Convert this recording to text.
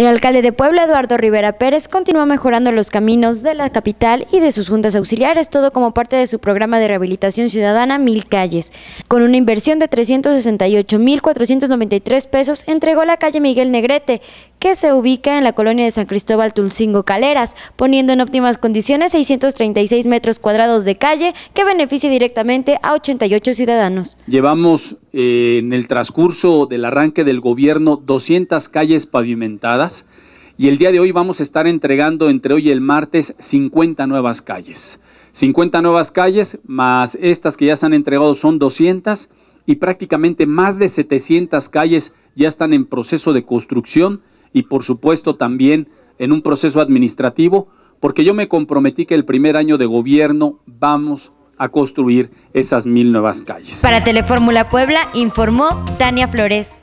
El alcalde de Puebla, Eduardo Rivera Pérez, continúa mejorando los caminos de la capital y de sus juntas auxiliares, todo como parte de su programa de rehabilitación ciudadana Mil Calles. Con una inversión de 368.493 pesos, entregó la calle Miguel Negrete, que se ubica en la colonia de San Cristóbal Tulcingo Caleras, poniendo en óptimas condiciones 636 metros cuadrados de calle que beneficia directamente a 88 ciudadanos. Llevamos eh, en el transcurso del arranque del gobierno 200 calles pavimentadas y el día de hoy vamos a estar entregando entre hoy y el martes 50 nuevas calles. 50 nuevas calles más estas que ya se han entregado son 200 y prácticamente más de 700 calles ya están en proceso de construcción y por supuesto también en un proceso administrativo, porque yo me comprometí que el primer año de gobierno vamos a construir esas mil nuevas calles. Para Telefórmula Puebla informó Tania Flores.